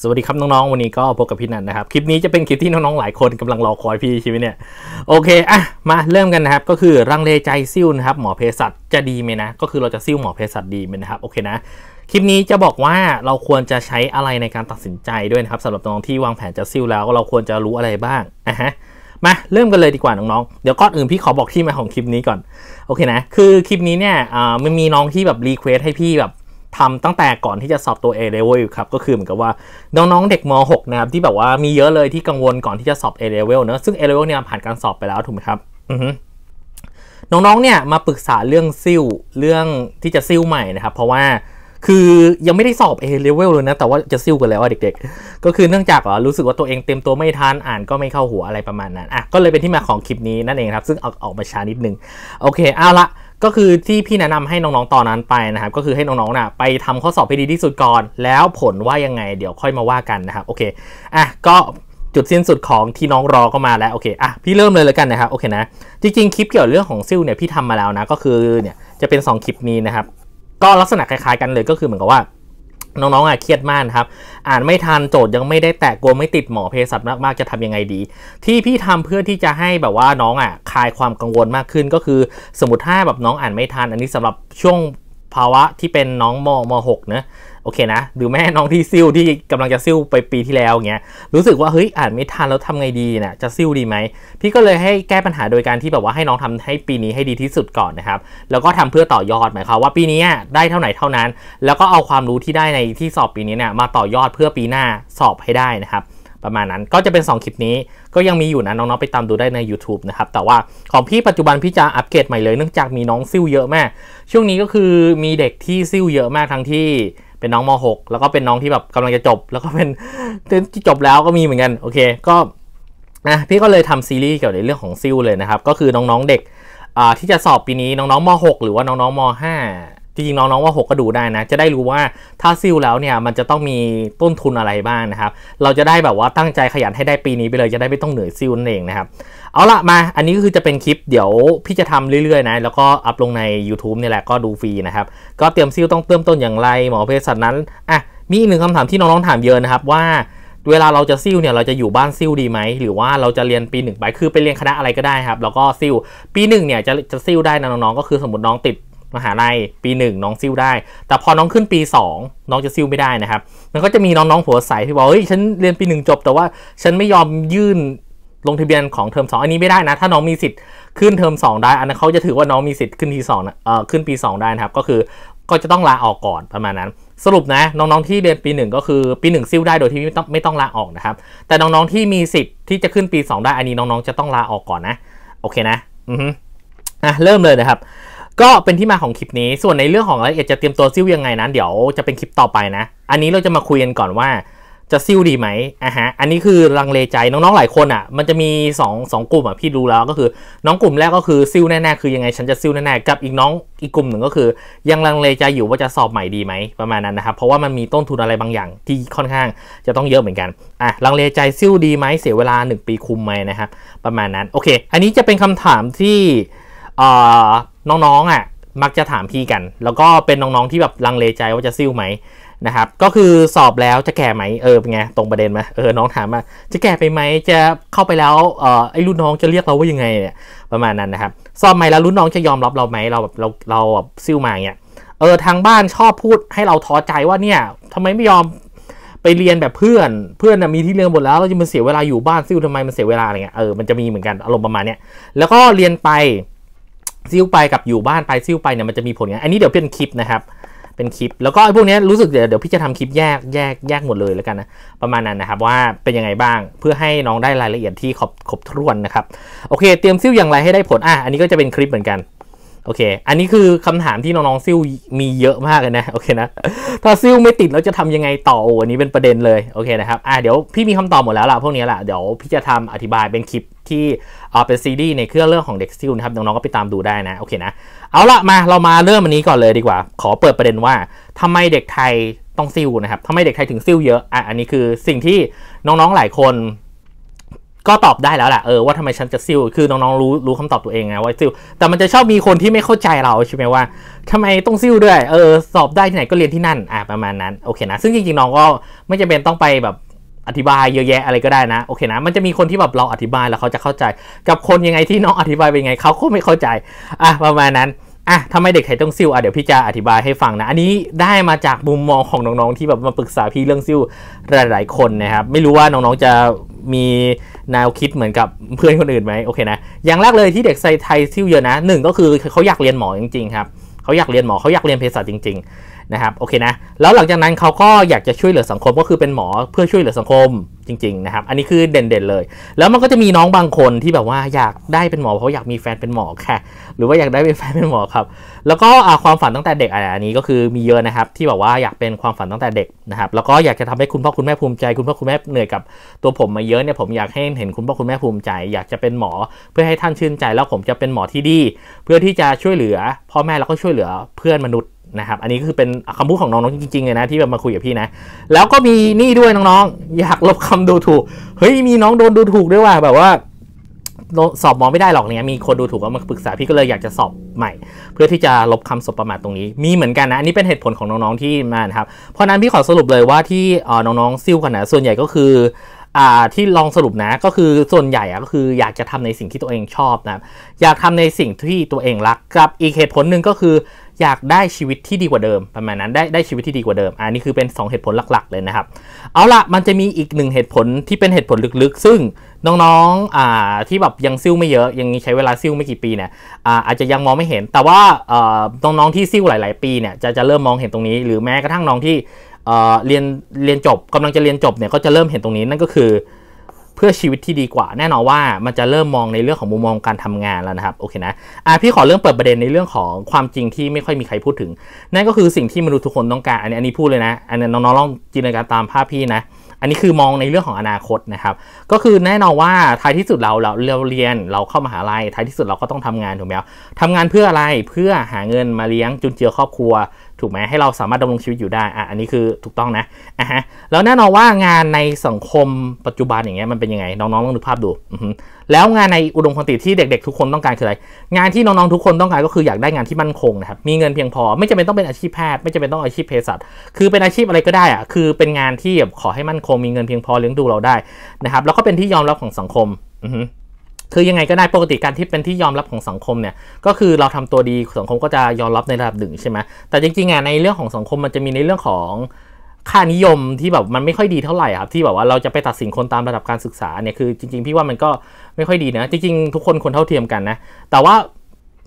สวัสดีครับ น้องๆ วันนี้ก็พบกับพี่นันนะครับคลิปนี้จะเป็นคลิปที่น้องๆหลายคนกำลังรอคอยพี่ชีวิตเนี่ยโอเคอ่ะมาเริ่มกันนะครับก็คือ รังเลใจ ซิ่วนะครับหมอเภสัชจะดีไหมนะก็คือเราจะซิ่วหมอเภสัชดีไหมนะครับโอเคนะคลิปนี้จะบอกว่าเราควรจะใช้อะไรในการตัดสินใจด้วยนะครับสำหรับน้องที่วางแผนจะซิ่วแล้ว เราควรจะรู้อะไรบ้างอ่ะฮะมาเริ่มกันเลยดีกว่าน้องๆเดี๋ยวก่อนอื่นพี่ขอบอกที่มาของคลิปนี้ก่อนโอเคนะคือคลิปนี้เนี่ยมันมีน้องที่แบบรีเควสให้พี่แบบทำตั้งแต่ก่อนที่จะสอบตัว A level อครับก็คือเหมือนกับว่าน้อง ๆ เด็กม .6 นะครับที่แบบว่ามีเยอะเลยที่กังวลก่อนที่จะสอบ A level เนอะซึ่ง A level เนี่ยผ่านการสอบไปแล้วถูกไหมครับน้องๆ เนี่ยมาปรึกษาเรื่องซิ่วเรื่องที่จะซิ่วใหม่นะครับเพราะว่าคือยังไม่ได้สอบ A level เลยนะแต่ว่าจะซิ่วกันแล้วเด็ก ๆ ก็คือเนื่องจากรู้สึกว่าตัวเองเต็มตัวไม่ทันอ่านก็ไม่เข้าหัวอะไรประมาณนั้นอ่ะก็เลยเป็นที่มาของคลิปนี้นั่นเองครับซึ่งออกออกมาช้านิดนึงโอเคเอาละก็คือที่พี่แนะนำให้น้องๆตอนนั้นไปนะครับ ก็คือให้น้องๆนะไปทำข้อสอบให้ดีที่สุดก่อนแล้วผลว่ายังไง เดี๋ยวค่อยมาว่ากันนะครับโอเคอ่ะก็จุดสิ้นสุดของที่น้องรอก็มาแล้วโอเคอ่ะพี่เริ่มเลยแล้วกันนะครับโอเคนะจริงๆคลิปเกี่ยวเรื่องของซิลเนี่ยพี่ทำมาแล้วนะ ก็คือเนี่ยจะเป็น2คลิปนี้นะครับก็ลักษณะคล้ายๆกันเลยก็คือเหมือนกับว่าน้องๆอ่ะเครียดมากครับ อ่านไม่ทันโจทย์ยังไม่ได้แตะกลัวไม่ติดหมอเภสัชมาก ๆ จะทำยังไงดี ที่พี่ทำเพื่อที่จะให้แบบว่าน้องอ่ะคลายความกังวลมากขึ้นก็คือสมมติถ้าแบบน้องอ่านไม่ทันอันนี้สำหรับช่วงภาวะที่เป็นน้องมม .6 นะโอเคนะหรือแม่น้องที่ซิ่วที่กำลังจะซิ่วไปปีที่แล้วเงี้ย รู้สึกว่า เฮ้ยอ่านไม่ทันแล้วทำไงดีนะจะซิ่วดีไหมพี่ก็เลยให้แก้ปัญหาโดยการที่แบบว่าให้น้องทำให้ปีนี้ให้ดีที่สุดก่อนนะครับ แล้วก็ทำเพื่อต่อยอดหมายความว่าปีนี้ได้เท่าไหร่เท่านั้น แล้วก็เอาความรู้ที่ได้ในที่สอบปีนี้เนี่ยมาต่อยอดเพื่อปีหน้าสอบให้ได้นะครับ ประมาณนั้น ก็จะเป็น 2คลิปนี้ ก็ยังมีอยู่นะน้องๆไปตามดูได้ใน YouTube นะครับ แต่ว่าของพี่ปัจจุบันพี่จะอัปเกรดใหม่เลยเนื่องจากมีน้องซิ่วเยอะมาก ช่วงนี้ก็คือมีเด็กที่ซิ่วเยอะมากทั้งที่เป็นน้องม .6 แล้วก็เป็นน้องที่แบบกำลังจะจบ แล้วก็เป็นที่จบแล้วก็มีเหมือนกัน โอเคก็นะพี่ก็เลยทำซีรีส์เกี่ยวกับเรื่องของซิลเลยนะครับ ก็คือน้องๆเด็ก อ่าที่จะสอบปีนี้น้องๆม .6 หรือว่าน้องๆม .5 จริงๆน้องๆว่า 6 ก็ดูได้นะ จะได้รู้ว่าถ้าซิลแล้วเนี่ยมันจะต้องมีต้นทุนอะไรบ้างนะครับเราจะได้แบบว่าตั้งใจขยันให้ได้ปีนี้ไปเลยจะได้ไม่ต้องเหนื่อยซิลนั่นเองนะครับเอาละมาอันนี้ก็คือจะเป็นคลิปเดี๋ยวพี่จะทำเรื่อยๆนะแล้วก็อัพลงใน YouTube นี่แหละก็ดูฟรีนะครับ ก็เตรียมซิลต้องเติมต้นอย่างไรหมอเภสัชนั้นอ่ะมีอีกหนึ่งคำถามที่น้องๆถามเยอะนะครับว่า เวลาเราจะซิลวเนี่ยเราจะอยู่บ้านซิลวดีไหมหรือว่าเราจะเรียนปีหนึ่งไปคือไปเรียนคณะอะไรก็ได้ครับแล้วก็ซิลปีหนึ่งเนี่ยจะจะซิลได้นะน้องๆก็คือสมมติน้องติดมหาลัยปี 1 น้องซิ่วได้ แต่พอน้องขึ้นปี 2 น้องจะซิ่วไม่ได้นะครับ มันก็จะมีน้องๆหัวใสที่บอก เฮ้ยฉันเรียนปี 1 จบ แต่ว่าฉันไม่ยอมยื่นลงทะเบียนของเทอม 2 อันนี้ไม่ได้นะ ถ้าน้องมีสิทธิ์ขึ้นเทอม2 ได้อันนั้นเขาจะถือว่าน้องมีสิทธิ์ขึ้นปีสองเอ่อขึ้นปี 2 ได้นะครับ ก็คือก็จะต้องลาออกก่อนประมาณนั้น สรุปนะ น้องๆที่เรียนปี1ก็คือปี 1 ซิ่วได้โดยที่ไม่ต้องไม่ต้องลาออกนะครับ แต่น้องๆที่มีสิทธิ์ที่จะขึ้นปี 2 ได้อันนี้น้องๆ จะต้องลาออกก่อนนะโอเคนะอือฮึอ่ะเริ่มเลยนะครับก็เป็นที่มาของคลิปนี้ส่วนในเรื่องของรายละเอียดจะเตรียมตัวซิ้วยังไงนั้น เดี๋ยวจะเป็นคลิปต่อไปนะ อันนี้เราจะมาคุยกันก่อนว่าจะซิ้วดีไหมอ่ะฮะอันนี้คือลังเลใจน้องๆหลายคนอ่ะ มันจะมี2 2กลุ่มอ่ะพี่รู้แล้วก็คือน้องกลุ่มแรกก็คือซิ้วแน่ๆคือยังไงฉันจะซิ้วแน่ๆกับอีกน้องอีกกลุ่มหนึ่งก็คือ ยังลังเลใจอยู่ว่าจะสอบใหม่ดีไหมประมาณนั้นนะครับเพราะว่ามันมีต้นทุนอะไรบางอย่าง ที่ค่อนข้างจะต้องเยอะเหมือนกันอ่ะลังเลใจซิ้วดีไหมเสียเวลา 1 ปีคุมไหมนะครับประมาณนั้นโอเค อันนี้จะเป็นคำถามที่น้องๆอ่ะ มักจะถามพี่กัน แล้วก็เป็นน้องๆ ที่แบบลังเลใจว่าจะซิ่วไหมนะครับ ก็คือสอบแล้วจะแก่ไหม เออเป็นไง ตรงประเด็นไหมเออ น้องถามว่าจะแก่ไปไหม จะเข้าไปแล้ว เออไอ้รุ่นน้องจะเรียกเราว่ายังไงเนี่ยประมาณนั้นนะครับ สอบใหม่แล้วรุ่นน้องจะยอมรับเราไหม เราแบบเราเราแบบซิ่วมาเนี่ยเออ ทางบ้านชอบพูดให้เราท้อใจว่าเนี่ยทำไมไม่ยอมไปเรียนแบบเพื่อน เพื่อนมีที่เรียนหมดแล้ว เราจะมันเสียเวลาอยู่บ้านซิ่วทำไมมันเสียเวลาอะไรเงี้ย เออ มันจะมีเหมือนกันอารมณ์ประมาณเนี้ย แล้วก็เรียนไปซิ้วไปกับอยู่บ้านไปซิ้วไปเนี่ยมันจะมีผลไง อันนี้เดี๋ยวเป็นคลิปนะครับ เป็นคลิป แล้วก็ไอ้พวกนี้รู้สึกเดี๋ยวเดี๋ยวพี่จะทำคลิปแยก แยก แยกหมดเลยแล้วกันนะ ประมาณนั้นนะครับว่าเป็นยังไงบ้างเพื่อให้น้องได้รายละเอียดที่ครบครบถ้วนนะครับ โอเค เตรียมซิ้วอย่างไรให้ได้ผล อ่ะอันนี้ก็จะเป็นคลิปเหมือนกันโอเค อันนี้คือคำถามที่น้องๆซิ่วมีเยอะมากเลยนะ โอเคนะ ถ้าซิ่วไม่ติดแล้วจะทำยังไงต่อ อันนี้เป็นประเด็นเลย โอเคนะครับอ่าเดี๋ยวพี่มีคำตอบหมดแล้วล่ะพวกนี้แหละ เดี๋ยว พี่จะทำอธิบายเป็นคลิปที่เป็นซีดีในเครื่องเรื่องของเด็กซิ่วนะครับ น้องๆก็ไปตามดูได้นะ โอเคนะ เอาละมาเรามาเริ่มวันนี้ก่อนเลยดีกว่า ขอเปิดประเด็นว่า ทำไมเด็กไทยต้องซิ่วนะครับทำไมเด็กไทยถึงซิ่วเยอะ อ่ะ อันนี้คือสิ่งที่น้องๆหลายคนก็ตอบได้แล้วแหละเออ ว่าทำไมฉันจะซิลคือน้องๆ รู้ รู้คำตอบตัวเองไง ว่าซิลแต่มันจะชอบมีคนที่ไม่เข้าใจเราใช่ไหมว่า ทำไมต้องซิลด้วย เออ สอบได้ที่ไหนก็เรียนที่นั่นอ่ะประมาณนั้น โอเคนะ ซึ่งจริงๆ น้องก็ไม่จำเป็นต้องไปแบบอธิบายเยอะแยะอะไรก็ได้นะ โอเคนะ มันจะมีคนที่แบบเราอธิบายแล้วเขาจะเข้าใจ กับคนยังไงที่น้องอธิบายเป็นไง เขาก็ไม่เข้าใจอ่ะประมาณนั้นอ่ะทำไมเด็กไทยต้องซิ่วอ่ะเดี๋ยวพี่จะอธิบายให้ฟังนะ อันนี้ได้มาจากมุมมองของน้องๆที่แบบมาปรึกษาพี่เรื่องซิลหลายๆคนนะครับไม่รู้ว่าน้องๆจะมีแนวคิดเหมือนกับเพื่อนคนอื่นไหมโอเคนะอย่างแรกเลยที่เด็กไทยที่เยอะนะหนึ่งก็คือเขาอยากเรียนหมอจริงๆครับ เขาอยากเรียนหมอเขาอยากเรียนเภสัชจริงๆนะครับโอเคนะแล้วหลังจากนั้นเขาก็อยากจะช่วยเหลือสังคมก็คือเป็นหมอเพื่อช่วยเหลือสังคมจริงๆนะครับ อันนี้คือเด่นๆเลย แล้วมันก็จะมีน้องบางคนที่แบบว่าอยากได้เป็นหมอเพราะอยากมีแฟนเป็นหมอค่ะหรือว่าอยากได้เป็นแฟนเป็นหมอครับ แล้วก็ความฝันตั้งแต่เด็กอะไรอันนี้ก็คือมีเยอะนะครับที่แบบว่าอยากเป็นความฝันตั้งแต่เด็กนะครับแล้วก็อยากจะทำให้คุณพ่อคุณแม่ภูมิใจ คุณพ่อคุณแม่เหนื่อยกับตัวผมมาเยอะเนี่ยผมอยากให้เห็นคุณพ่อคุณแม่ภูมิใจ อยากจะเป็นหมอเพื่อให้ท่านชื่นใจ แล้วผมจะเป็นหมอที่ดี เพื่อที่จะช่วยเหลือพ่อแม่แล้วก็ช่วยเหลือเพื่อนมนุษยนะครับ อันนี้ก็คือเป็นคำพูดของน้องๆจริงๆเลยนะ ที่แบบมาคุยกับพี่นะ แล้วก็มีนี่ด้วยน้องๆอยากลบคำดูถูก เฮ้ยมีน้องโดนดูถูกด้วยว่ะแบบว่าสอบมองไม่ได้หรอกเนี่ยมีคนดูถูกก็มาปรึกษาพี่ก็เลยอยากจะสอบใหม่ เพื่อที่จะลบคำสบประมาทตรงนี้ มีเหมือนกันนะอันนี้เป็นเหตุผลของน้องๆที่มานะครับเพราะนั้นพี่ขอสรุปเลยว่าที่น้องๆซิ่วกันนะส่วนใหญ่ก็คือที่ลองสรุปนะก็คือส่วนใหญ่ก็คืออยากจะทำในสิ่งที่ตัวเองชอบนะอยากทำในสิ่งที่ตัวเองรักกับอีกเหตุผลหนึ่งก็คืออยากได้ชีวิตที่ดีกว่าเดิมประมาณนั้นได้ได้ชีวิตที่ดีกว่าเดิมอันนี้คือเป็น 2 เหตุผลหลักๆเลยนะครับ เอาละมันจะมีอีกหนึ่งเหตุผลที่เป็นเหตุผลลึกๆ ซึ่งน้องๆอ่าที่ แบบ ยังซิ้วไม่เยอะยังใช้เวลาซิ้วไม่กี่ปีเนี่ยอ่าอาจจะยังมองไม่เห็น แต่ว่าน้องๆที่ซิ้วหลายๆ ปีเนี่ยจะจะเริ่มมองเห็นตรงนี้หรือแม้กระทั่งน้องที่เรียนเรียนจบกำลังจะเรียนจบเนี่ยก็จะเริ่มเห็นตรงนี้นั่นก็คือเพื่อชีวิตที่ดีกว่า แน่นอนว่ามันจะเริ่มมองในเรื่องของมุมมองการทำงานแล้วนะครับโอเคนะอ่ะพี่ขอเริ่มเปิดประเด็นในเรื่องของความจริงที่ไม่ค่อยมีใครพูดถึงนั่นก็คือสิ่งที่มนุษย์ทุกคนต้องการอันนี้อันนี้พูดเลยนะ อันนี้น้องๆลองจินตนาการตามภาพพี่นะ อันนี้คือมองในเรื่องของอนาคตนะครับก็คือแน่นอนว่าท้ายที่สุดเราเราเราเรียนเราเข้ามาหาลัยท้ายที่สุดเราก็ต้องทำงานถูกไหมครับทำงานเพื่ออะไรเพื่อหาเงินมาเลี้ยงจุนเจือครอบครัวถูกไหมให้เราสามารถดำรงชีวิตอยู่ได้อ่ะอันนี้คือถูกต้องนะอ่ะฮะแล้วแน่นอนว่างานในสังคมปัจจุบันอย่างเงี้ยมันเป็นยังไงน้องๆลองดูภาพดูแล้วงานในอุดมคติที่เด็กๆทุกคนต้องการคืออะไรงานที่น้องๆทุกคนต้องการก็คือ อยากได้งานที่มั่นคงนะครับ มีเงินเพียงพอ ไม่จำเป็นต้องเป็นอาชีพแพทย์ ไม่จำเป็นต้องอาชีพเภสัชคือเป็นอาชีพอะไรก็ได้อ่ะคือเป็นงานที่ขอให้มั่นคงมีเงินเพียงพอเลี้ยงดูเราได้นะครับแล้วก็เป็นที่ยอมรับของสังคมอือคือยังไงก็ได้ปกติการที่เป็นที่ยอมรับของสังคมเนี่ยก็คือเราทำตัวดีสังคมก็จะยอมรับในระดับหนึ่งใช่ไหมแต่จริงๆอ่ะในเรื่องของสังคมมันจะมีในเรื่องของค่านิยมที่แบบมันไม่ค่อยดีเท่าไหร่ครับที่แบบว่าเราจะไปตัดสินคนตามระดับการศึกษาเนี่ยคือจริงๆพี่ว่ามันก็ไม่ค่อยดีนะ จริงๆทุกคนคนเท่าเทียมกันนะแต่ว่า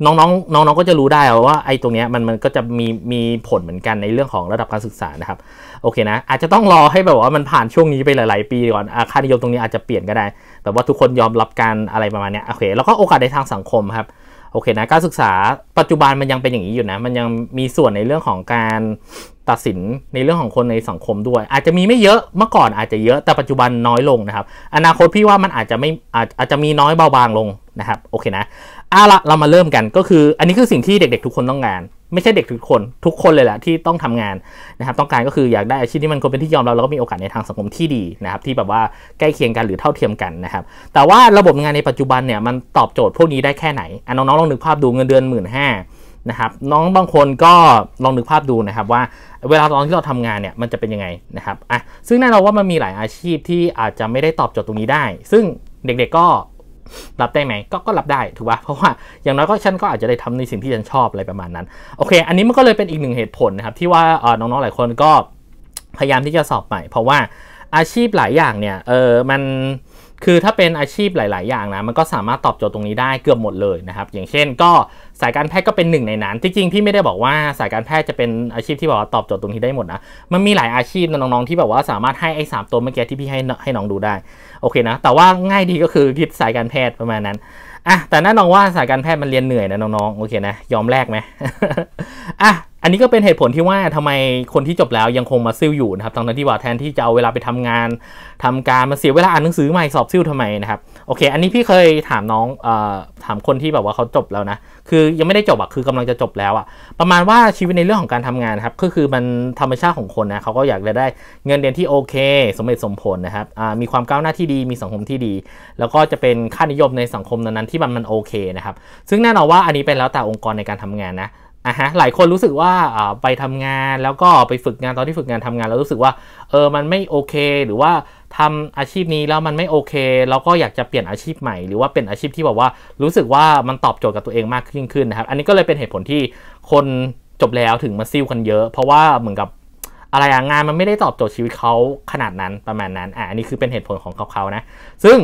น้องๆ น้องๆ ก็จะรู้ได้ว่าไอ้ตรงเนี้ยมันมันก็จะมีมีผลเหมือนกันในเรื่องของระดับการศึกษานะครับโอเคนะ อาจจะต้องรอให้แบบว่ามันผ่านช่วงนี้ไปหลายๆปีก่อนค่านิยมตรงนี้อาจจะเปลี่ยนก็ได้แบบว่าทุกคนยอมรับการอะไรประมาณเนี้ยโอเคแล้วก็โอกาสในทางสังคมครับ โอเคนะการศึกษาปัจจุบันมันยังเป็นอย่างนี้อยู่นะ มันยังมีส่วนในเรื่องของการตัดสินในเรื่องของคนในสังคมด้วย อาจจะมีไม่เยอะเมื่อก่อนอาจจะเยอะแต่ปัจจุบันน้อยลงนะครับอนาคตพี่ว่ามันอาจจะไม่อาจจะมีน้อยเบาบางลงนะครับโอเคนะเอาละเรามาเริ่มกันก็คืออันนี้คือสิ่งที่เด็กๆทุกคนต้องการไม่ใช่เด็กทุกคน ทุกคนเลยแหละที่ต้องทำงานนะครับต้องการก็คืออยากได้อาชีพที่มันควรเป็นที่ยอมรับแล้วก็มีโอกาสในทางสังคมที่ดีนะครับที่แบบว่าใกล้เคียงกันหรือเท่าเทียมกันนะครับแต่ว่าระบบงานในปัจจุบันเนี่ยมัน ตอบโจทย์พวกนี้ได้แค่ไหนอ่น้องๆลองนึกภาพดูเงินเดือนหมื่นห้านะครับน้องบางคนก็ลองนึกภาพดูนะครับ ว่า เวลาตอนที่เราทำงานเนี่ย มันจะเป็นยังไง นะครับอ่ะซึ่งแน่นอนว่ามันมีหลายอาชีพที่อาจจะไม่ได้ตอบโจทย์ตรงนี้ได้ ซึ่งเด็กๆก็รับได้ไหม ก็ก็รับได้ ถูกป่ะเพราะว่าอย่างน้อยก็ฉันก็อาจจะได้ทำในสิ่งที่ฉันชอบอะไรประมาณนั้นโอเค อันนี้มันก็เลยเป็นอีกหนึ่งเหตุผลนะครับ ที่ว่าน้องๆหลายคนก็ พยายามที่จะสอบใหม่ เพราะว่าอาชีพหลายอย่างเนี่ยเออมันคือถ้าเป็นอาชีพหลาย ๆ อย่างนะ มันก็สามารถตอบโจทย์ตรงนี้ได้เกือบหมดเลยนะครับ อย่างเช่นก็สายการแพทย์ก็เป็นหนึ่งในนั้น จริงๆพี่ไม่ได้บอกว่าสายการแพทย์จะเป็นอาชีพที่บอกว่าตอบโจทย์ตรงนี้ได้หมดนะมันมีหลายอาชีพน้อง ๆ ที่แบบว่าสามารถให้ไอ้สามตัวเมื่อกี้ที่พี่ให้ให้น้องดูได้ โอเคนะแต่ว่าง่ายดีก็คือคิดสายการแพทย์ประมาณนั้นอ่ะแต่แน่นอนว่าสายการแพทย์มันเรียนเหนื่อยนะน้อง ๆ โอเคนะ ยอมแลกไหมอ่ะอันนี้ก็เป็นเหตุผลที่ว่าทำไมคนที่จบแล้วยังคงมาซิ่วอยู่นะครับตอนนั้นที่ว่าแทนที่จะเอาเวลาไปทำงาน ทำการมาเสียเวลาอ่านหนังสือใหม่ สอบซิ่วทำไมนะครับ โอเค อันนี้พี่เคยถามน้องอถามคนที่แบบว่าเขาจบแล้วนะ คือยังไม่ได้จบอะคือกำลังจะจบแล้วอะประมาณว่าชีวิตในเรื่องของการทำงานครับ ก็คือมันธรรมชาติของคนนะ เขาก็อยากจะได้เงินเดือนที่โอเค สมเหตุสมผลนะครับ มีความก้าวหน้าที่ดี มีสังคมที่ดี แล้วก็จะเป็นค่านิยมในสังคมนั้นๆที่มันมันโอเคนะครับ ซึ่งแน่นอนว่าอันนี้เป็นแล้วแต่องค์กรในการทำงานนะอ่ะฮะหลายคนรู้สึกว่าไปทำงานแล้วก็ไปฝึกงานตอนที่ฝึกงานทำงาน แล้วรู้สึกว่าเออมันไม่โอเคหรือว่าทำอาชีพนี้แล้วมันไม่โอเคเราก็อยากจะเปลี่ยนอาชีพใหม่ หรือว่าเป็นอาชีพที่แบบว่า รู้สึกว่ามันตอบโจทย์กับตัวเองมากขึ้นขึ้นนะครับ อันนี้ก็เลยเป็นเหตุผลที่คนจบแล้วถึงมาซิ่วกันเยอะเพราะว่าเหมือนกับอะไรอะงานมันไม่ได้ตอบโจทย์ชีวิตเขาขนาดนั้นประมาณนั้นอ่ะอันนี้คือเป็นเหตุผลของเขาๆนะ ซึ่ง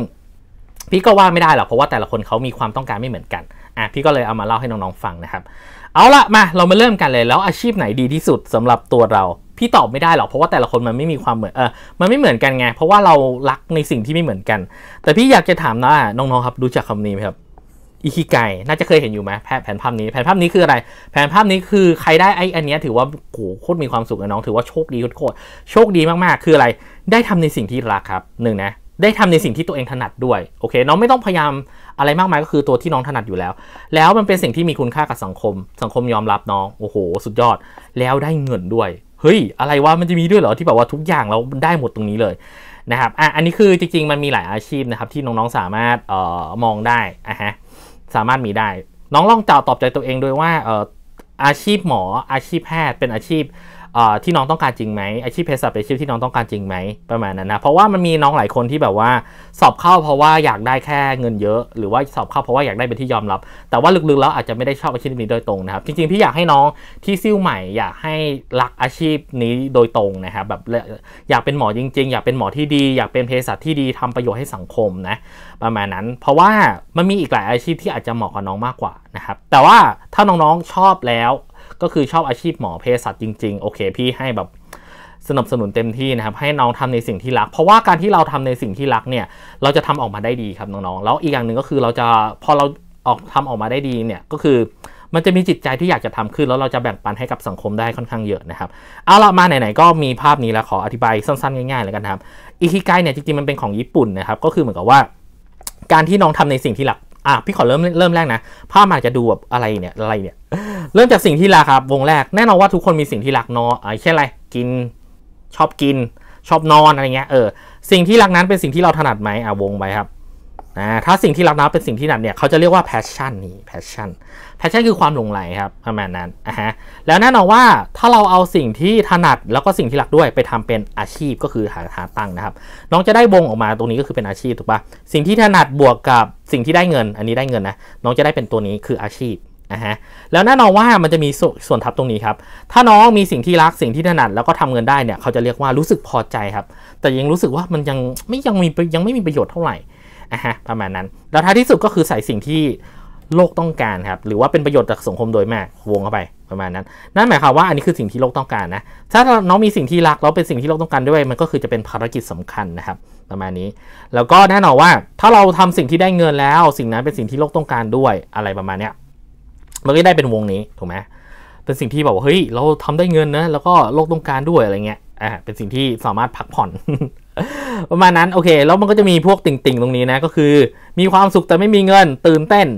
พี่ก็ว่าไม่ได้หรอกเพราะว่าแต่ละคนเขามีความต้องการไม่เหมือนกันอ่ะพี่ก็เลยเอามาเล่าให้น้องๆฟังนะครับเอาละมาเรามาเริ่มกันเลยแล้วอาชีพไหนดีที่สุดสำหรับตัวเราพี่ตอบไม่ได้หรอกเพราะว่าแต่ละคนมันไม่มีความเหมือนเออมันไม่เหมือนกันไงเพราะว่าเรารักในสิ่งที่ไม่เหมือนกัน แต่พี่อยากจะถามนะน้องๆ ครับรู้จักคำนี้ไหมครับอิคิไกน่าจะเคยเห็นอยู่ไหมแผนภาพนี้ แผนภาพนี้คืออะไร แผนภาพนี้คือใครได้ไอ้อันนี้ถือว่าโหโคตรมีความสุขนะน้องถือว่าโชคดีโคตรโชคดีมากๆ คืออะไร ได้ทำในสิ่งที่รักครับหนึ่งนะได้ทำในสิ่งที่ตัวเองถนัดด้วยโอเคน้องไม่ต้องพยายามอะไรมากมายก็คือตัวที่น้องถนัดอยู่แล้ว แล้วมันเป็นสิ่งที่มีคุณค่ากับสังคม สังคมยอมรับน้องโอ้โหสุดยอดแล้วได้เงินด้วยเฮ้ยอะไรว่ามันจะมีด้วยเหรอที่แบบว่าทุกอย่างเราได้หมดตรงนี้เลยนะครับอ่ะอันนี้คือจริง ๆ มันมีหลายอาชีพนะครับที่น้องๆ สามารถเอ่อมองได้อ่ะฮะสามารถมีได้ น้องลองจ่าตอบใจตัวเองด้วยว่าเอ่ออาชีพหมออาชีพแพทย์เป็นอาชีพที่น้องต้องการจริงไหมอาชีพเภสัชเป็นชีพที่น้องต้องการจริงไหมประมาณนั้นนะเพราะว่ามันมีน้องหลายคนที่แบบว่า สอบเข้า เพราะว่าอยากได้แค่เงินเยอะ หรือว่าสอบเข้าเพราะว่าอยากได้เป็นที่ยอมรับ แต่ว่าลึกๆแล้วอาจจะไม่ได้ชอบอาชีพนี้โดยตรงนะครับ จริงๆพี่อยากให้น้องที่ซิ่วใหม่อยากให้รักอาชีพนี้โดยตรงนะครับแบบอยากเป็นหมอจริง ๆ อยากเป็นหมอที่ดีอยากเป็นเภสัชที่ดีทำประโยชน์ให้สังคมนะประมาณนั้น เพราะว่ามันมีอีกหลายอาชีพที่อาจจะเหมาะกับน้องมากกว่านะครับแต่ว่าถ้าน้องๆชอบแล้วก็คือชอบอาชีพหมอเภสัชจริงๆ โอเค พี่ให้แบบสนับสนุนเต็มที่นะครับให้น้องทำในสิ่งที่รัก เพราะว่าการที่เราทำในสิ่งที่รักเนี่ยเราจะทำออกมาได้ดีครับน้องๆแล้วอีกอย่างหนึ่งก็คือเราจะพอเราออกทำออกมาได้ดีเนี่ยก็คือมันจะมีจิตใจที่อยากจะทำขึ้น แล้วเราจะแบ่งปัน ให้กับสังคมได้ค่อนข้างเยอะนะครับ เอาละมาไหนๆก็มีภาพนี้แล้วขออธิบายสั้นๆ ง่ายๆเลยกันครับอิคิไกเนี่ยจริงๆมันเป็นของญี่ปุ่นนะครับ ก็คือเหมือนกับว่า การที่น้องทำในสิ่งที่รักอ่ะพี่ขอเริ่มเริ่มแรกนะภาพมันจะดูแบบอะไรเนี่ยอะไรเนี่ยเริ่มจากสิ่งที่รักครับวงแรกแน่นอนว่าทุกคนมีสิ่งที่รักเนาะไอ้เช่นอะไรกิน ชอบกิน ชอบนอนอะไรเงี้ยเออสิ่งที่รักนั้นเป็นสิ่งที่เราถนัดไหมอ่ะวงไปครับนะถ้าสิ่งที่รักนบเป็นสิ่งที่หนักเนี่ย เขาจะเรียกว่า passion นี่ passion passion คือความหลงไหลครับประมาณนั้นอ่ะฮะแล้วแน่นอนว่าถ้าเราเอาสิ่งที่ถนัดแล้วก็สิ่งที่รักด้วยไปทำเป็นอาชีพก็คือหาหาตังค์นะครับน้องจะได้วงออกมาตรงนี้ก็คือเป็นอาชีพถูกปะสิ่งที่ถนัดบวกกับสิ่งที่ได้เงินอันนี้ได้เงินนะน้องจะได้เป็นตัวนี้คืออาชีพนะฮะแล้วแน่นอนว่ามันจะมีสส่วนทับตรงนี้ครับถ้าน้องมีสิ่งที่รักสิ่งที่ถนัดแล้วก็ทำเงินได้เนี่ยเขาจะเรียกว่ารู้สึกพอใจครับแต่ยังรู้สึกว่ามันยังไม่ยังมียังไม่มีประโยชน์เท่าไหร่อะฮะประมาณนั้นแล้วท้ายที่สุดก็คือใส่สิ่งที่โลกต้องการครับ หรือว่าเป็นประโยชน์ต่อสังคมโดยมากวงเข้าไป ประมาณนั้น นั่นหมายความว่าอันนี้คือสิ่งที่โลกต้องการนะถ้าน้องมีสิ่งที่รักแล้วเป็นสิ่งที่โลกต้องการด้วย มันก็คือจะเป็นภารกิจสำคัญนะครับประมาณนี้ แล้วก็แน่นอนว่า ถ้าเราทำสิ่งที่ได้เงินแล้วสิ่งนั้นเป็นสิ่งที่โลกต้องการด้วยอะไรประมาณเนี้ยมันก็ได้เป็นวงนี้ถูกไหมเป็นสิ่งที่แบบว่าเฮ้ยเราทำได้เงินนะแล้วก็โลกต้องการด้วยอะไรเงี้ยอ่าเป็นสิ่งที่สามารถพักผ่อนประมาณนั้นโอเคแล้วมันก็จะมีพวกติ่งๆตรงนี้นะก็คือ มีความสุขแต่ไม่มีเงินตื่นเต้น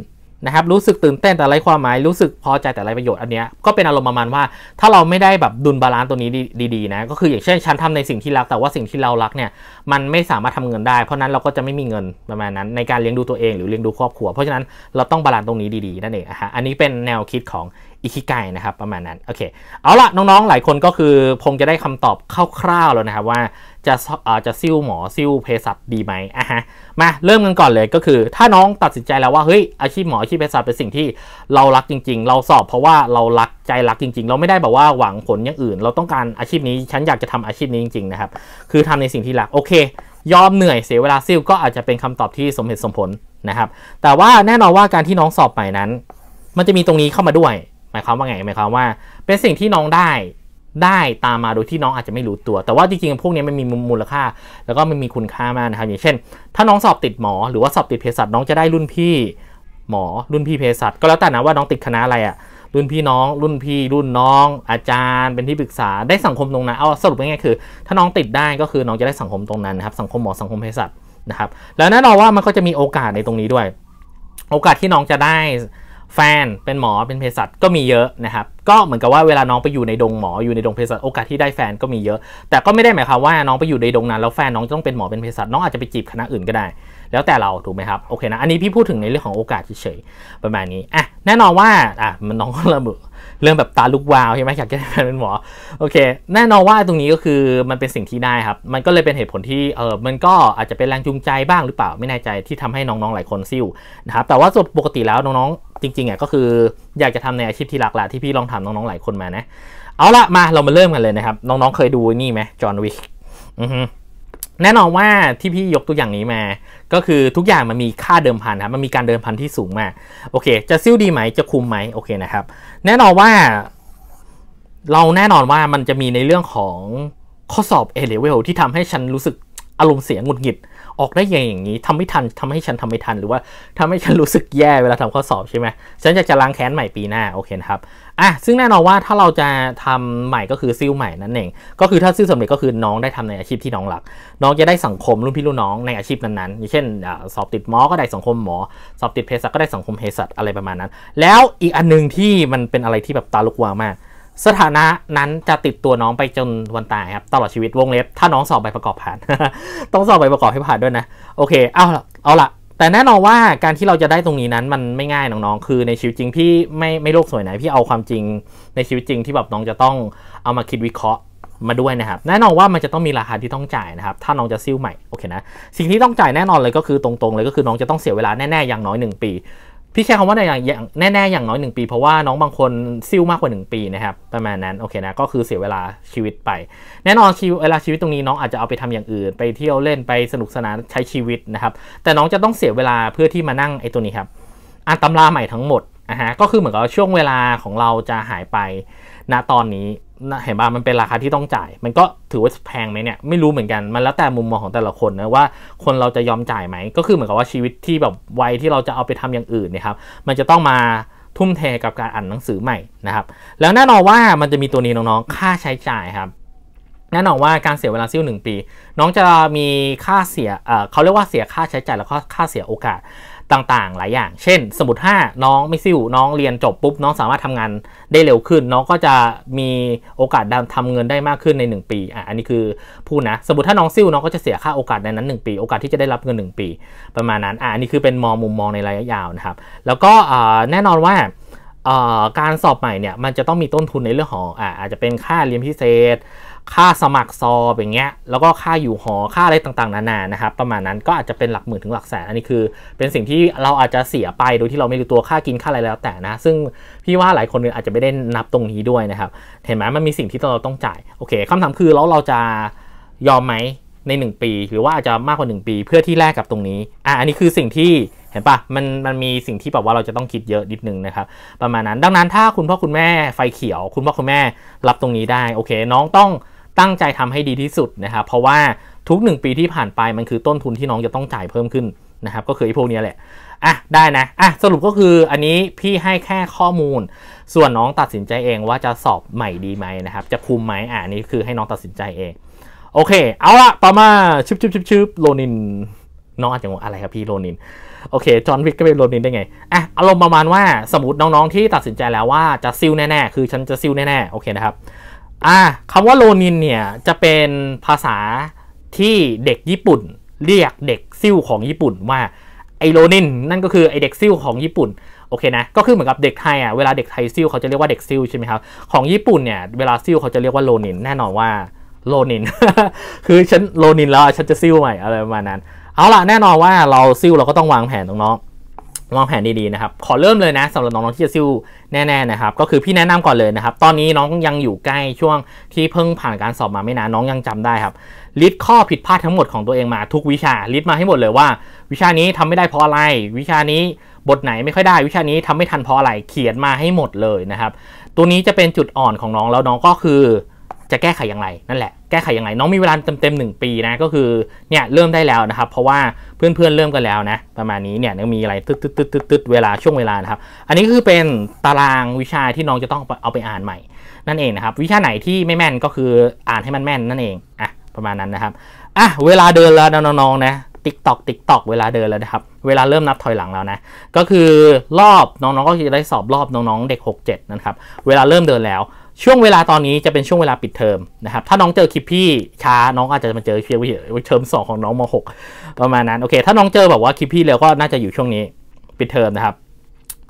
นะครับรู้สึกตื่นเต้นแต่ไรความหมายรู้สึก พอใจแต่ไรประโยชน์อันเนี้ยก็เป็นอารมณ์ประมาณว่าถ้าเราไม่ได้แบบดุลบาลานซ์ตัวนี้ดีๆนะก็คืออย่างเช่นฉันทำในสิ่งที่รักแต่ว่าสิ่งที่เรารักเนี่ยมันไม่สามารถทำเงินได้ เพราะนั้นเราก็จะไม่มีเงินประมาณนั้น ในการเลี้ยงดูตัวเองหรือเลี้ยงดูครอบครัวเพราะฉะนั้นเราต้องบาลานซ์ตรงนี้ดีๆนั่นเองอันนี้เป็นแนวคิดของิคิไกนะครับประมาณนั้นโอเคเอาละน้องๆหลายคนก็คือคงจะได้คำตอบคร่าวๆแล้วนะครับว่าจะจะซิ่วหมอซิ่วเภสัชดีไหมอ่ะฮะมาเริ่มกันก่อนเลยก็คือถ้าน้องตัดสินใจแล้วว่าเฮ้ยอาชีพหมออาชีพเภสัชเป็นสิ่งที่เรารักจริงๆ เราสอบเพราะว่าเรารักใจรักจริงๆ เราไม่ได้แบบว่าหวังผลอย่างอื่น เราต้องการอาชีพนี้ฉันอยากจะทำอาชีพนี้จริงๆนะครับคือทำในสิ่งที่รักโอเคยอมเหนื่อยเสียเวลาซิ่วก็อาจจะเป็นคำตอบที่สมเหตุสมผลนะครับแต่ว่าแน่นอนว่าการที่น้องสอบใหม่นั้น มันจะมีตรงนี้เข้ามาด้วยหมายความว่าไงหมายความว่า เป็นสิ่งที่น้องได้ได้ตามมาโดยที่น้องอาจจะไม่รู้ตัว แต่ว่าจริงๆพวกนี้มันมีมูลค่า แล้วก็มันมีคุณค่ามากนะครับอย่างเช่น ถ้าน้องสอบติดหมอหรือว่าสอบติดเภสัชน้องจะได้รุ่นพี่หมอรุ่นพี่เภสัชก็แล้วแต่นะว่าน้องติดคณะอะไรอะรุ่นพี่น้อง รุ่นพี่รุ่นน้อง อาจารย์ เป็นที่ปรึกษาได้สังคมตรงนั้นเอาสรุปง่ายๆคือ ถ้าน้องติดได้ก็คือน้องจะได้สังคมตรงนั้นนะครับสังคมหมอสังคมเภสัชนะครับ แล้วแน่นอนว่ามันก็จะมีโอกาสในตรงนี้ด้วย โอกาสที่น้องจะได้แฟนเป็นหมอเป็นเภสัชก็มีเยอะนะครับ ก็เหมือนกับว่าเวลาน้องไปอยู่ในดงหมออยู่ในดงเภสัชโอกาสที่ได้แฟนก็มีเยอะ แต่ก็ไม่ได้หมายความว่าน้องไปอยู่ในดงนั้นแล้วแฟนน้องจะต้องเป็นหมอเป็นเภสัชน้องอาจจะไปจีบคณะอื่นก็ได้แล้วแต่เรา ถูกไหมครับ โอเคนะอันนี้พี่พูดถึงในเรื่องของโอกาสเฉยๆประมาณนี้อ่ะแน่นอนว่าอ่ะมันน้องเริ่มเรื่องแบบตาลุกวาวใช่ไหมอยากจะเป็นหมอโอเค แน่นอนว่าตรงนี้ก็คือมันเป็นสิ่งที่ได้ครับ มันก็เลยเป็นเหตุผลที่เออมันก็อาจจะเป็นแรงจูงใจบ้างหรือเปล่าไม่แน่ใจที่ทำให้น้องๆหลายคนซิ่วนะครับแต่ว่าส่วนปกติแล้วน้องๆ จริง ๆอ่ะก็คืออยากจะทำในอาชีพที่หลากหลายที่พี่ลองทามน้องๆหลายคนมานะเอาละมาเรามาเริ่มกันเลยนะครับ น้องๆเคยดูนี่ไหมจอห์นวิกอือฮึแน่นอนว่าที่พี่ยกตัวอย่างนี้มา ก็คือทุกอย่างมันมีค่าเดิมพันครับ มันมีการเดิมพันที่สูงมาก โอเค จะซิ้วดีไหม จะคุมไหม โอเคนะครับ แน่นอนว่า เราแน่นอนว่ามันจะมีในเรื่องของข้อสอบ A level ที่ทำให้ฉันรู้สึกอารมณ์เสียงุดหงิด ออกได้ยงอย่างนี้ทำไม่ทันทำให้ฉันทำไม่ทัน หรือว่าทำให้ฉันรู้สึกแย่เวลาทำข้อสอบใช่ไหมฉันอยากจะล้างแค้นใหม่ปีหน้า โอเคนะครับอ่ะซึ่งแน่นอนว่าถ้าเราจะทำใหม่ก็คือ ซิลใหม่นั่นเองก็คือถ้าซิลสำเร็จก็คือน้องได้ทำในอาชีพที่น้องหลักน้องจะได้สังคมรุ่นพี่รุ่นน้องในอาชีพนั้นๆอย่างเช่น สอบติดหมอ ก็ได้สังคมหมอสอบติดเภสัชก็ได้สังคมเภสัชอะไรประมาณนั้นแล้วอีกอันนึงที่มันเป็นอะไรที่แบบตาลุกวาวมาก สถานะนั้นจะติดตัวน้องไปจนวันตายครับตลอดชีวิตวงเล็บถ้าน้องสอบใบประกอบผ่าน ต้องสอบใบประกอบให้ผ่านด้วยนะโอเคเอาเอาละแต่แน่นอนว่าการที่เราจะได้ตรงนี้นั้นมันไม่ง่ายน้องๆ คือในชีวิตจริงพี่ไม่ไม่โลกสวยไหนพี่เอาความจริง ในชีวิตจริงที่แบบน้องจะต้องเอามาคิดวิเคราะห์มาด้วยนะครับ แน่นอนว่ามันจะต้องมีราคาที่ต้องจ่ายนะครับถ้าน้องจะซิ้วใหม่โอเคนะสิ่งที่ต้องจ่ายแน่นอนเลยก็คือตรงๆเลยก็คือน้องจะต้องเสียเวลาแน่ๆอย่างน้อย1ปีพี่ใช้คำว่าอย่างอย่างแน่ๆอย่างน้อย 1 ปีเพราะว่าน้องบางคนซิ่วมากกว่า 1 ปีนะครับประมาณนั้นโอเคนะก็คือเสียเวลาชีวิตไป แน่นอนชีเวลาชีวิตตรงนี้น้องอาจจะเอาไปทำอย่างอื่น ไปเที่ยวเล่นไปสนุกสนานใช้ชีวิตนะครับแต่น้องจะต้องเสียเวลาเพื่อที่มานั่งไอ้ตัวนี้ครับอ่านตำราใหม่ทั้งหมดะฮะก็คือเหมือนกับช่วงเวลาของเราจะหายไปณตอนนี้เห็นป่ะมันเป็นราคาที่ต้องจ่าย มันก็ถือว่าแพงไหมเนี่ยไม่รู้เหมือนกันมัน แล้วแต่มุมมองของแต่ละคนนะว่าคนเราจะยอมจ่ายไหมก็คือเหมือนกับว่าชีวิตที่แบบวัยที่เราจะเอาไปทำอย่างอื่นนะครับ มันจะต้องมาทุ่มเทกับการอ่านหนังสือใหม่นะครับแล้วแน่นอนว่ามันจะมีตัวนี้น้องๆค่าใช้จ่ายครับ แน่นอนว่าการเสียเวลาซิ่วหนึ่งปี น้องจะมีค่าเสียเขาเรียกว่าเสียค่าใช้จ่ายแล้วก็ค่าเสียโอกาสต่างๆหลายอย่าง เช่น สมมติถ้าน้องไม่ซิวน้องเรียนจบปุ๊บน้องสามารถทำงานได้เร็วขึ้น น้องก็จะมีโอกาสทำเงินได้มากขึ้นใน 1 ปีอ่ะอันนี้คือพูดนะสมมติถ้าน้องซิวน้องก็จะเสียค่าโอกาสในนั้น 1 ปี โอกาสที่จะได้รับเงิน 1 ปีประมาณนั้นอ่ะอันนี้คือเป็นมองมุมมองในระยะยาวนะครับ แล้วก็แน่นอนว่าการสอบใหม่เนี่ยมันจะต้องมีต้นทุนในเรื่องของอาจจะเป็นค่าเรียนพิเศษค่าสมัครซอบอย่างเงี้ย แล้วก็ค่าอยู่หอ ค่าอะไรต่างๆนานา นะครับ ประมาณนั้นก็อาจจะเป็นหลักหมื่นถึงหลักแสน อันนี้คือเป็นสิ่งที่เราอาจจะเสียไป โดยที่เราไม่รู้ตัวค่ากินค่าอะไรแล้วแต่นะ ซึ่งพี่ว่าหลายคนอาจจะไม่ได้นับตรงนี้ด้วยนะครับ เห็นไหมมันมีสิ่งที่เราต้องจ่าย โอเคคำถามคือแล้วเราจะยอมไหมใน 1 ปี หรือว่าอาจจะมากกว่า1ปีเพื่อที่แลกกับตรงนี้ อ่ะอันนี้คือสิ่งที่เห็นปะมัน มันมีสิ่งที่แบบว่าเราจะต้องคิดเยอะนิดนึงนะครับ ประมาณนั้น ดังนั้นถ้าคุณพ่อคุณแม่ไฟเขียว คุณพ่อคุณแม่รับตรงนี้ได้โอเค น้องต้องตั้งใจทำให้ดีที่สุดนะครับ เพราะว่าทุก 1 ปีที่ผ่านไปมันคือต้นทุนที่น้องจะต้องจ่ายเพิ่มขึ้น นะครับก็คือไอ้พวกนี้แหละอ่ะได้นะอ่ะสรุปก็คืออันนี้พี่ให้แค่ข้อมูล ส่วนน้องตัดสินใจเองว่าจะสอบใหม่ดีไหมนะครับ จะคุมไหมอ่านี่คือให้น้องตัดสินใจเอง โอเค เอาละต่อมาชึบชึบชึบชึบโลนิน น้องอาจจะงงอะไรครับพี่โลนินโอเคจอห์นวิกก็เป็นโลนินได้ไงอ่ะอารมณ์ประมาณว่าสมมติน้องๆที่ตัดสินใจแล้วว่าจะซิลแน่ๆคือฉันจะซิลแน่ๆโอเคนะครับอ่าคำว่าโลนินเนี่ย จะเป็นภาษาที่เด็กญี่ปุ่นเรียกเด็กซิ่วของญี่ปุ่น ว่าไอโลนินนั่นก็คือไอเด็กซิ่วของญี่ปุ่นโอเคนะก็คือเหมือนกับเด็กไทยอ่ะเวลาเด็กไทยซิ่วเขาจะเรียกว่าเด็กซิ่วใช่ไหมครับของญี่ปุ่นเนี่ยเวลาซิ่วเขาจะเรียกว่าโลนินแน่นอนว่าโลนินคือฉันโลนินแล้วฉันจะซิ่วใหม่อะไรประมาณนั้นเอาล่ะแน่นอนว่าเราซิ่วเราก็ต้องวางแผนน้องวางแผนดีๆนะครับ ขอเริ่มเลยนะสำหรับน้องๆที่จะซิ้วแน่ๆนะครับ ก็คือพี่แนะนำก่อนเลยนะครับ ตอนนี้น้องยังอยู่ใกล้ช่วงที่เพิ่งผ่านการสอบมาไม่นานน้องยังจำได้ครับลิสต์ข้อผิดพลาดทั้งหมดของตัวเองมาทุกวิชาลิสต์มาให้หมดเลยว่า วิชานี้ทำไม่ได้เพราะอะไร วิชานี้บทไหนไม่ค่อยได้ วิชานี้ทำไม่ทันเพราะอะไร เขียนมาให้หมดเลยนะครับ ตัวนี้จะเป็นจุดอ่อนของน้องแล้วน้องก็คือ จะแก้ไขอย่างไร นั่นแหละแก้ไขยังไงน้องมีเวลาเต็มๆหนึ่งปีนะก็คือ เนี่ยเริ่มได้แล้วนะครับเพราะว่าเพื่อนๆเริ่มกันแล้วนะประมาณนี้เนี่ยมีอะไรตึ๊ดตึ๊ดตึ๊ดตึ๊ดเวลาช่วงเวลานะครับ อันนี้คือเป็นตารางวิชาที่น้องจะต้องเอาไปอ่านใหม่ นั่นเองนะครับวิชาไหนที่ไม่แม่นก็คืออ่านให้มันแม่นนั่นเอง อ่ะ ประมาณนั้นนะครับอ่ะเวลาเดินแล้วน้องๆนะติ๊กตอกติ๊กตอกเวลาเดินแล้วนะครับเวลาเริ่มนับถอยหลังแล้วนะก็คือรอบน้องๆก็จะได้สอบรอบน้องๆเด็ก6-7นะครับเวลาเริ่มเดินแล้วช่วงเวลาตอนนี้จะเป็นช่วงเวลาปิดเทอมนะครับถ้าน้องเจอคลิปพี่ช้าน้องอาจจะมาเจอเควิปเทอมสองของน้องมหกประมาณนั้นโอเคถ้าน้องเจอแบบว่าคลิปพี่แล้วก็น่าจะอยู่ช่วงนี้ปิดเทอมนะครับ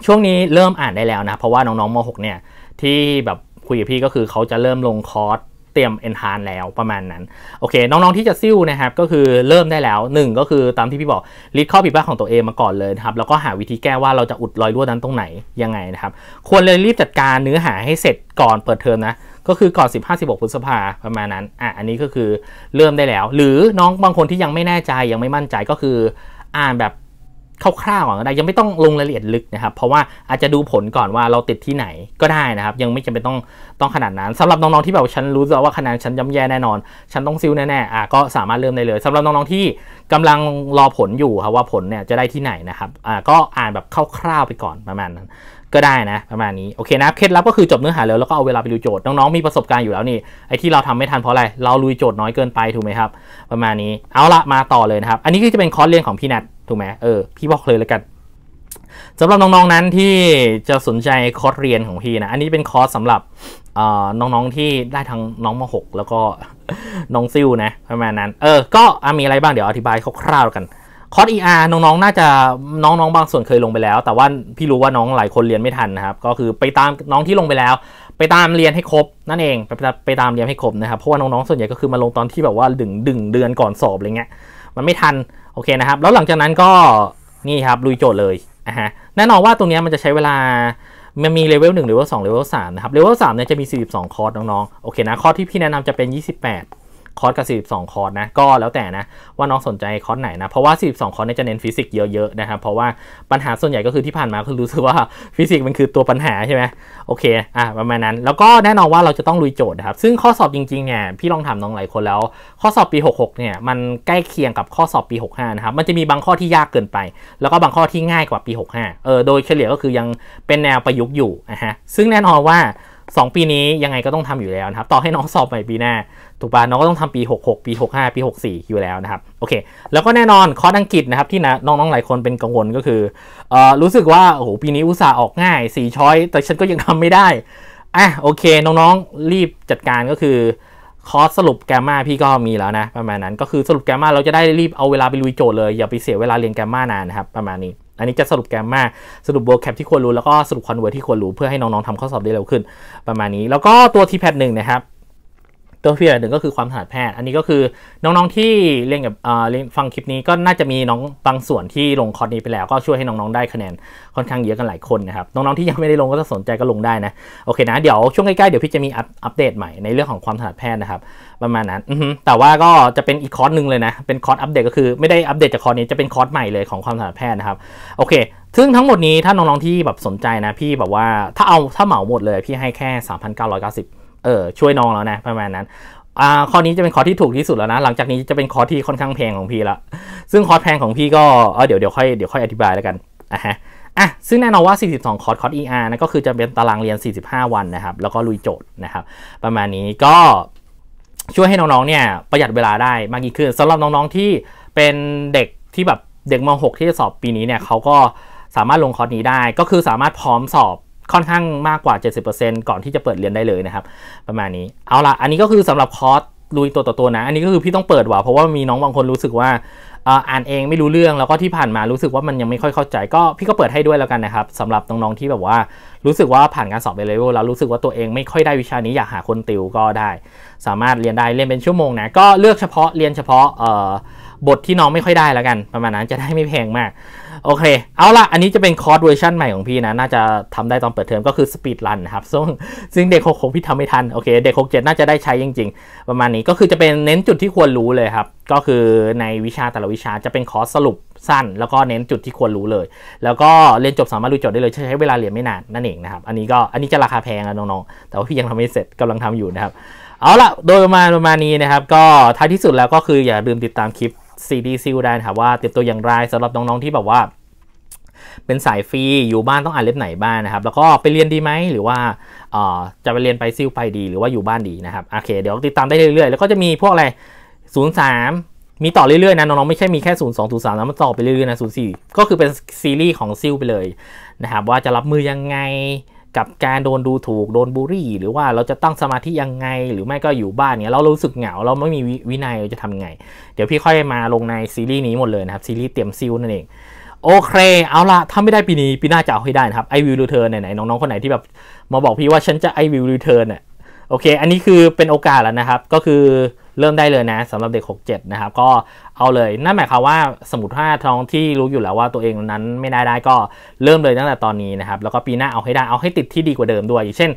ช่วงนี้เริ่มอ่านได้แล้วนะเพราะว่าน้องๆมหกเนี่ยที่แบบคุยกับพี่ก็คือเขาจะเริ่มลงคอร์สตรียม enhance แล้วประมาณนั้น โอเค น้องๆที่จะซิ่วนะครับ ก็คือเริ่มได้แล้ว 1 ก็คือตามที่พี่บอก ลิดข้อผิดพลาดของตัวเองมาก่อนเลยครับ แล้วก็หาวิธีแก้ว่าเราจะอุดรอยรั่วนั้นตรงไหน ยังไงนะครับ ควรเลยรีบจัดการเนื้อหาให้เสร็จก่อนเปิดเทอมนะ ก็คือก่อน 15-16พฤษภาประมาณนั้นอ่ะอันนี้ก็คือเริ่มได้แล้ว หรือน้องบางคนที่ยังไม่แน่ใจยังไม่มั่นใจก็คืออ่านแบบคร่าวๆก่อนก็ได้ ยังไม่ต้องลงรายละเอียดลึกนะครับ เพราะว่าอาจจะดูผลก่อนว่าเราติดที่ไหนก็ได้นะครับ ยังไม่จำเป็นต้องต้องขนาดนั้น สำหรับน้องๆที่แบบฉันรู้แล้วว่าคะแนนฉันย่าแย่แน่นอน ฉันต้องซิลแน่ๆอ่ะก็สามารถเริ่มได้เลย สำหรับน้องๆที่กำลังรอผลอยู่ครับว่าผลเนี่ยจะได้ที่ไหนนะครับอ่าก็อ่านแบบคร่าวๆไปก่อนประมาณนั้น ก็ได้นะประมาณนี้โอเคนะเคล็ดลับก็คือจบเนื้อหาแล้วแล้วก็เอาเวลาไปดูโจทย์น้องๆมีประสบการณ์อยู่แล้วนี่ไอ้ที่เราทำไม่ทันเพราะอะไรเราลุยโจทย์น้อยเกินไปถูกไหมครับ ประมาณนี้ เอาละมาต่อเลยนะครับอันนี้ก็จะเป็นคอร์สเรียนของพี่นัทถูกไหมเออ พี่บอกเลยแล้วกันสำหรับน้อง ๆนั้นที่จะสนใจ คอร์สเรียนของพี่นะ อันนี้เป็นคอร์สสำหรับน้องๆที่ได้ทั้งน้องมหกแล้วก็น้องซิวนะประมาณนั้น เออ ก็มีอะไรบ้างเดี๋ยวอธิบายคร่าวๆกันคอร์ส ER น้องๆน่าจะน้องๆบางส่วนเคยลงไปแล้ว แต่ว่าพี่รู้ว่าน้องหลายคนเรียนไม่ทันนะครับก็คือไปตามน้องที่ลงไปแล้ว ไปตามเรียนให้ครบนั่นเอง ไปไปตามเรียนให้ครบนะครับเพราะว่าน้องๆส่วนใหญ่ก็คือมาลงตอนที่แบบว่าดึงดึงเดือนก่อนสอบอะไรเงี้ยมันไม่ทันโอเคนะครับ แล้วหลังจากนั้นก็ นี่ครับลุยโจทย์เลยอ่ะฮะแน่นอนว่าตรงนี้มันจะใช้เวลามันมีเลเวล1เลเวล2เลเวล3นะครับ เลเวล3เนี่ยจะมี 42คอร์สน้องๆ โอเคนะคอร์สที่พี่แนะนำจะเป็น 28คอร์สกับ42คอร์สนะก็แล้วแต่นะว่าน้องสนใจคอร์สไหนนะเพราะว่า 42คอร์สเนี่ยจะเน้นฟิสิกส์เยอะๆ นะครับ เพราะว่าปัญหาส่วนใหญ่ก็คือที่ผ่านมาคือรู้สึกว่าฟิสิกส์มันคือตัวปัญหาใช่ไหมโอเคอ่ะประมาณนั้นแล้วก็แน่นอนว่าเราจะต้องลุยโจทย์นะครับซึ่งข้อสอบจริงๆเนี่ยพี่ลองถามน้องหลายคนแล้วข้อสอบปี66เนี่ยมันใกล้เคียงกับข้อสอบปี65นะครับมันจะมีบางข้อที่ยากเกินไป แล้วก็บางข้อที่ง่ายกว่าปี65เออโดยเฉลี่ยก็คือยังเป็นแนวประยุกต์อยู่นะฮะซึ่งแน่นอนว่า 2 ปีนี้ยังไงก็ต้องทำอยู่แล้วนะครับต่อให้น้องสอบใหม่ปีหน้าถูกปะน้องก็ต้องทำปี 66 ปี 65 ปี 64อยู่แล้วนะครับโอเค แล้วก็แน่นอน คอร์สอังกฤษนะครับ ที่น้องๆ หลายคนเป็นกังวลก็คือเอ่อรู้สึกว่าโอ้โหปีนี้อุตสาห์ออกง่าย 4 ช้อยแต่ฉันก็ยังทำไม่ได้อ่ะโอเคน้องๆรีบจัดการก็คือคอร์สสรุปแกมมาพี่ก็มีแล้วนะ ประมาณนั้น ก็คือสรุปแกมมาเราจะได้รีบเอาเวลาไปลุยโจทย์เลยอย่าไปเสียเวลาเรียนแกมมานานนะครับ ประมาณนี้ อันนี้จะสรุปแกมมาสรุปโบแคปที่ควรรู้ แล้วก็สรุปคอนเวอร์ที่ควรรู้เพื่อให้น้องๆทำข้อสอบได้เร็วขึ้น ประมาณนี้ แล้วก็ตัว t p a d 1นะครับตัวพีอย่หนึ่งก็คือความถนัดแพทย์อันนี้ก็คือน้องๆที่เรียนกับเรียนฟังคลิปนี้ก็น่าจะมีน้องบางส่วนที่ลงคอร์สนี้ไปแล้วก็ช่วยให้น้องๆได้คะแนนค่อนข้างเยอะกันหลายคนนะครับน้องๆ ที่ยังไม่ได้ลงก็ถ้าสนใจก็ลงได้นะโอเคนะเดี๋ยวช่วงใกล้ๆเดี๋ยวพี่จะมีอัปเดตใหม่ในเรื่องของความถนัดแพทย์นะครับ ประมาณนั้น แต่ว่าก็จะเป็นอีกคอร์สหนึ่งเลยนะ เป็นคอร์สอัปเดต ก็คือไม่ได้อัปเดตจากคอร์สนี้จะเป็นคอร์สใหม่เลยของความถนัดแพทย์นะครับโอเคซึ่งทั้งหมดนี้ถ้าน้องๆที่แบบสนใจนะพี่แบบว่า ถ้าเอาถ้าเหมาหมดเลยพี่ให้แค่3,990เออช่วยน้องแล้วนะประมาณนั้นอ่าข้อนี้จะเป็นคอร์สที่ถูกที่สุดแล้วนะหลังจากนี้จะเป็นคอร์สที่ค่อนข้างแพงของพี่ละซึ่งคอร์สแพงของพี่ก็เออเดี๋ยวเดี๋ยวค่อยเดี๋ยวค่อยอธิบายแล้วกันอ่ะฮะอ่ะซึ่งแน่นอนว่า 42 คอร์สคอร์ส ER นะก็คือจะเป็นตารางเรียน 45 วันนะครับแล้วก็ลุยโจทย์นะครับประมาณนี้ก็ช่วยให้น้องๆ เนี่ยประหยัดเวลาได้มากยิ่งขึ้นสำหรับน้องๆที่เป็นเด็กที่แบบเด็กม .6 ที่จะสอบปีนี้เนี่ยเขาก็สามารถลงคอร์สนี้ได้ ก็คือสามารถพร้อมสอบค่อนข้างมากกว่า 70%ก่อนที่จะเปิดเรียนได้เลยนะครับ ประมาณนี้เอาละอันนี้ก็คือสำหรับคอร์สลุยตัวต่อตัวนะ อันนี้ก็คือพี่ต้องเปิดว่ะเพราะว่ามีน้องบางคนรู้สึกว่าอ่านเองไม่รู้เรื่องแล้วก็ที่ผ่านมารู้สึกว่ามันยังไม่ค่อยเข้าใจก็พี่ก็เปิดให้ด้วยแล้วกันนะครับสำหรับน้องๆที่แบบว่ารู้สึกว่าผ่านการสอบไปเลเวลแล้วรู้สึกว่าตัวเองไม่ค่อยได้วิชานี้อยากหาคนติวก็ได้ สามารถเรียนได้เรียนเป็นชั่วโมงนะก็เลือกเฉพาะเรียนเฉพาะเอ่อบทที่น้องไม่ค่อยได้แล้วกัน ประมาณนั้นจะได้ไม่แพงมากโอเค เอาละอันนี้จะเป็นคอร์สเวอร์ชันใหม่ของพี่นะน่าจะทำได้ตอนเปิดเทอมก็คือสปีดรันครับซึ่งซึ่งเด็กหกของพี่ทำไม่ทันโอเคเด็กหกเจ็ดน่าจะได้ใช้จริงๆประมาณนี้ก็คือจะเป็นเน้นจุดที่ควรรู้เลยครับก็คือในวิชาแต่ละวิชาจะเป็นคอร์สสรุปสั้น แล้วก็เน้นจุดที่ควรรู้เลย แล้วก็เรียนจบสามารถรู้จบได้เลยใช้เวลาเรียนไม่นานนั่นเองนะครับอันนี้ก็อันนี้จะราคาแพงนะน้องๆแต่ว่าพี่ยังทำไม่เสร็จกำลังทำอยู่นะครับเอาละโดยประมาณประมาณนี้นะครับ ก็ท้ายที่สุดแล้วก็คืออย่าลืมติดตามคลิปซีดีซิลได้นะครับว่าเตรียมตัวอย่างไรสำหรับน้องๆ ที่แบบว่า เป็นสายฟรีอยู่บ้านต้องอ่านเล่มไหนบ้างนนะครับ แล้วก็ไปเรียนดีไหม หรือว่าจะไปเรียนไปซิลไปดี หรือว่าอยู่บ้านดีนะครับโอเค เดี๋ยวติดตามได้เรื่อย ๆ แล้วก็จะมีพวกอะไร 03 มีต่อเรื่อย ๆ นะน้องๆไม่ใช่มีแค่0 2 0 3แล้วมันต่อไปเรื่อยๆนะ0 4ก็คือเป็นซีรีส์ของซิลไปเลยนะครับว่าจะรับมือยังไงกับการโดนดูถูกโดนบูรี่ หรือว่าเราจะตั้งสมาธิยังไง หรือไม่ก็อยู่บ้านเนี่ย เรารู้สึกเหงา เราไม่มีวินัยเราจะทำไง เดี๋ยวพี่ค่อยมาลงในซีรีส์นี้หมดเลยนะครับ ซีรีส์เตรียมซิลนั่นเอง โอเค เอาละถ้าไม่ได้ปีนี้ ปีหน้าจะเอาให้ได้นะครับไอวิวรูเทอร์นไหนๆน้อง ๆ คนไหนที่แบบมาบอกพี่ว่าฉันจะไอวิวรูเทอร์นี่ยโอเค อันนี้คือเป็นโอกาสแล้วนะครับ ก็คือเริ่มได้เลยนะสำหรับเด็ก67นะครับก็เอาเลยนั่นหมายความว่าสมมติว่าท้องที่รู้อยู่แล้วว่าตัวเองนั้นไม่ได้ได้ก็เริ่มเลยตั้งแต่ตอนนี้นะครับ แล้วก็ปีหน้าเอาให้ได้เอาให้ติดที่ดีกว่าเดิมด้วยอย่างเช่น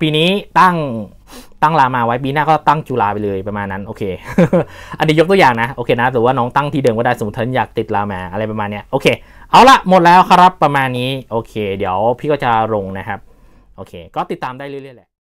ปีนี้ตั้งตั้งรามาไว้ปีหน้าก็ตั้งจุฬาไปเลยประมาณนั้นโอเค อันนี้ยกตัวอย่างนะโอเคนะหรือว่าน้องตั้งที่เดิมก็ได้สมมติท่านอยากติดรามาอะไรประมาณเนี้ยโอเคเอาละหมดแล้วครับประมาณนี้ โอเคเดี๋ยวพี่ก็จะลงนะครับโอเค ก็ติดตามได้เรื่อยๆแหละ